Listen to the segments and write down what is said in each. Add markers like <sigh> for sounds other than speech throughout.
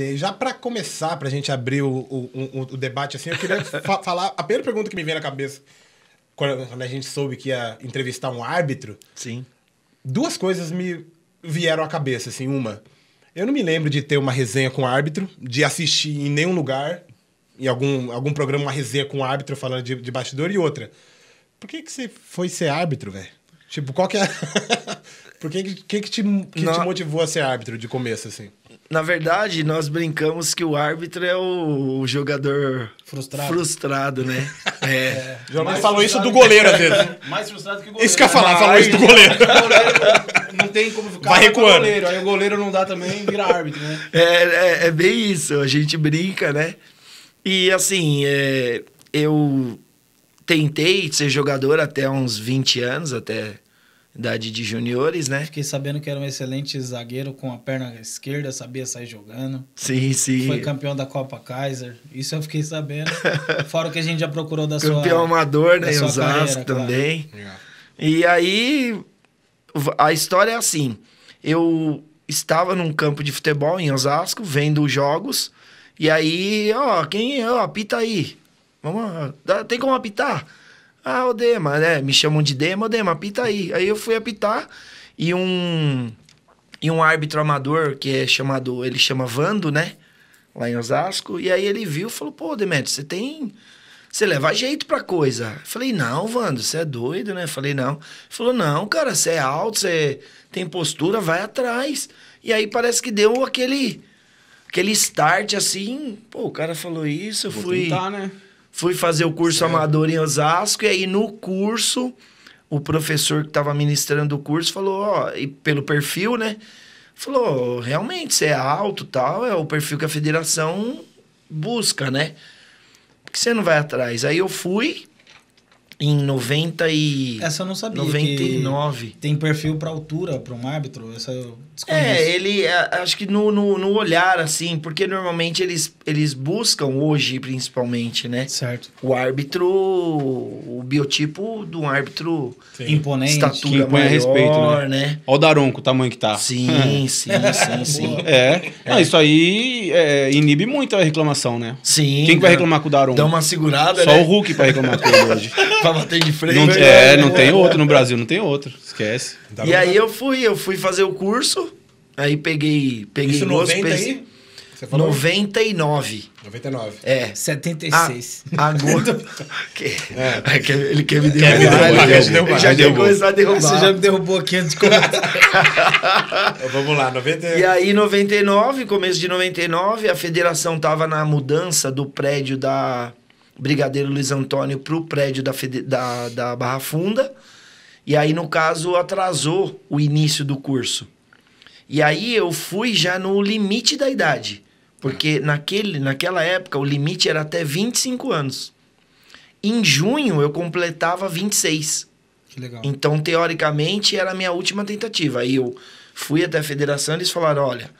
É, já para começar, para a gente abrir o, o, o, o, debate, assim, eu queria <laughs> fa falar a primeira pergunta que me veio na cabeça quando a gente soube que ia entrevistar um árbitro. Sim. Duas coisas me vieram à cabeça, assim, uma. Eu não me lembro de ter uma resenha com árbitro, de assistir em nenhum lugar, em algum, algum programa, uma resenha com árbitro falando de, de bastidor, e outra. Por que, que você foi ser árbitro, velho? Tipo, qual que é. <laughs> Por que, que, que, te, que te motivou a ser árbitro de começo, assim? na verdade, nós brincamos que o árbitro é o, o jogador frustrado, frustrado né? <laughs> É. é. falou isso do goleiro, às <laughs> vezes. Mais frustrado que o goleiro. Isso que eu ia falar, falou isso do goleiro. <laughs> goleiro. Não tem como ficar Vai recuando. goleiro. Aí o goleiro não dá também, vira árbitro, né? É, é, é bem isso. A gente brinca, né? E assim, é, eu tentei ser jogador até uns 20 anos, até idade de juniores, né? Fiquei sabendo que era um excelente zagueiro com a perna esquerda, sabia sair jogando. Sim, sim. Foi campeão da Copa Kaiser. Isso eu fiquei sabendo. <laughs> Fora o que a gente já procurou da campeão sua Campeão amador, né? Osasco também. Yeah. E aí, a história é assim. Eu estava num campo de futebol em Osasco, vendo os jogos. E aí, ó, quem, ó, apita aí. Vamos, tem como apitar? Ah, o Dema, né? Me chamam de Dema, o Dema, apita aí. Aí eu fui apitar e um e um árbitro amador que é chamado, ele chama Vando, né? Lá em Osasco. E aí ele viu e falou: "Pô, Demetrio, você tem você leva jeito pra coisa. Eu falei, não, Vando, você é doido, né? Eu falei, não. Ele falou, não, cara, você é alto, você tem postura, vai atrás. E aí parece que deu aquele, aquele start assim. Pô, o cara falou isso, eu Vou fui. Tentar, né? Fui fazer o curso certo. amador em Osasco, e aí no curso, o professor que estava ministrando o curso falou, ó, e pelo perfil, né? Falou, realmente, você é alto tal, é o perfil que a federação busca, né? Por que você não vai atrás? Aí eu fui, em 90 e... Essa eu não sabia. 99. Tem perfil para altura para um árbitro? Essa eu É, ele... É, acho que no, no, no, olhar, assim, porque normalmente eles, eles buscam hoje, principalmente, né? Certo. O árbitro... O biotipo de um árbitro... Sim. Imponente. Estatura que maior, a respeito, né? né? Olha o Daronco, o tamanho que tá. Sim, <laughs> sim, sim, sim. É. é. isso aí é, inibe muito a reclamação, né? Sim. Quem que vai reclamar com o Daronco? Dá uma segurada, Só né? o Hulk para reclamar com ele hoje. <laughs> pra bater de frente. Não, é, não tem outro no Brasil, não tem outro. Esquece. Tá e aí eu fui, eu fui fazer o curso, aí peguei, peguei Isso gosto, 90 pense... aí? Você falou? 99. 99. É. 76. A, agora. <laughs> que, é. é ele quer me derrubar. Quer me derrubar ele, ele derrubar. já derrubou. começar a derrubar. Você já me derrubou aqui antes de começar. <laughs> Então, vamos lá, 99. E aí, 99, começo de 99, a federação tava na mudança do prédio da Brigadeiro Luiz Antônio para o prédio da, da, da Barra Funda. E aí, no caso, atrasou o início do curso. E aí eu fui já no limite da idade. Porque naquele, naquela época o limite era até 25 anos. Em junho eu completava 26. Que legal. Então, teoricamente, era a minha última tentativa. Aí eu fui até a federação e eles falaram: olha,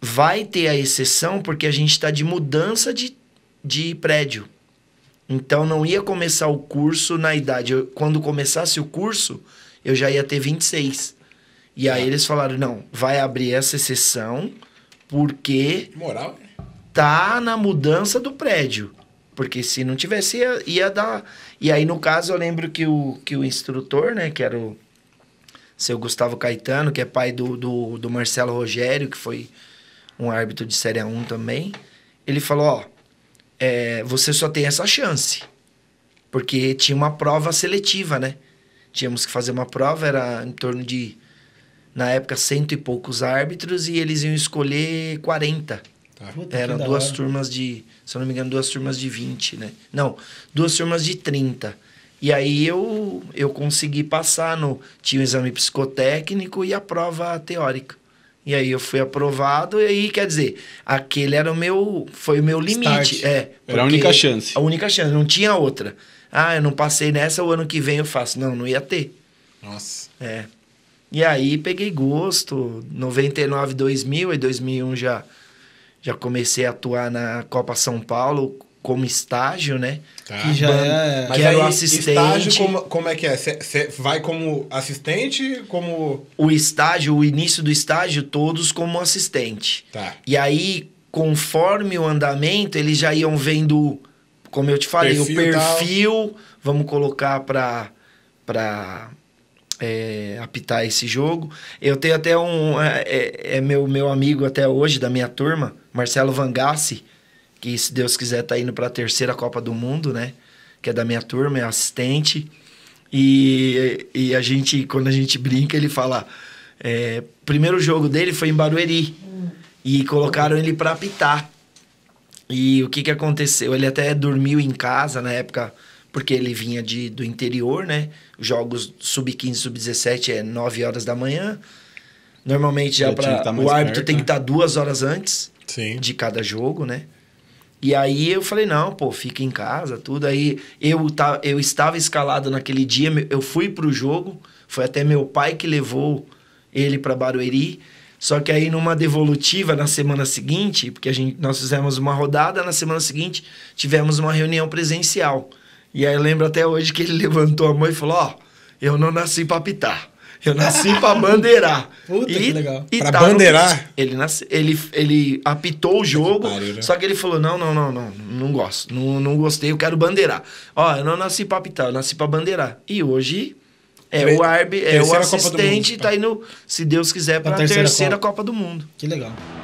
vai ter a exceção porque a gente está de mudança de de prédio. Então não ia começar o curso na idade. Eu, quando começasse o curso, eu já ia ter 26. E aí eles falaram: não, vai abrir essa exceção, porque. Moral. Né? Tá na mudança do prédio. Porque se não tivesse, ia, ia dar. E aí, no caso, eu lembro que o, que o instrutor, né, que era o seu Gustavo Caetano, que é pai do, do, do Marcelo Rogério, que foi um árbitro de Série 1 também, ele falou: ó é, você só tem essa chance. Porque tinha uma prova seletiva, né? Tínhamos que fazer uma prova, era em torno de, na época, cento e poucos árbitros e eles iam escolher 40. Tá. Eram duas hora. turmas de, se eu não me engano, duas turmas de 20, né? Não, duas turmas de 30. E aí eu, eu consegui passar no. Tinha o exame psicotécnico e a prova teórica. E aí eu fui aprovado, e aí, quer dizer, aquele era o meu. Foi o meu limite. É, era a única chance. A única chance, não tinha outra. Ah, eu não passei nessa, o ano que vem eu faço. Não, não ia ter. Nossa. É. E aí peguei gosto. 99, 2000 e 2001 já, já comecei a atuar na Copa São Paulo como estágio, né? Tá. Que já é... Mas que era o assistente. Estágio, como, como é que é? Você vai como assistente, como... O estágio, o início do estágio, todos como assistente. Tá. E aí, conforme o andamento, eles já iam vendo, como eu te falei, perfil, o perfil... Tal. Vamos colocar para... Pra, pra é, apitar esse jogo. Eu tenho até um. É, é, é meu, meu amigo até hoje, da minha turma, Marcelo Vangassi que se Deus quiser tá indo para a terceira Copa do Mundo, né? Que é da minha turma, é assistente. E, e a gente, quando a gente brinca, ele fala: é, primeiro jogo dele foi em Barueri hum. e colocaram ele para apitar. E o que que aconteceu? Ele até dormiu em casa na época, porque ele vinha de, do interior, né? Jogos sub-15, sub-17 é 9 horas da manhã. Normalmente já, para tá o árbitro perto, tem que estar né? tá duas horas antes Sim. de cada jogo, né? E aí eu falei, não, pô, fica em casa, tudo. Aí eu, tá, eu estava escalado naquele dia, eu fui pro jogo, foi até meu pai que levou ele para Barueri. Só que aí numa devolutiva na semana seguinte, porque a gente, nós fizemos uma rodada, na semana seguinte tivemos uma reunião presencial. E aí eu lembro até hoje que ele <laughs> levantou a mão e falou, ó, oh, eu não nasci para pitar. Eu nasci pra bandeirar. <laughs> Puta e, que legal. E pra tá bandeirar? No... Ele, nasce, ele, ele apitou o jogo, que pariu, né? só que ele falou: não, não, não, não, não gosto. Não, não gostei, eu quero bandeirar. Ó, eu não nasci pra apitar, eu nasci pra bandeirar. E hoje é o árbitro, é o assistente mundo, e tá, tá indo, se Deus quiser, pra, pra terceira, terceira Copa. Copa do Mundo. Que legal.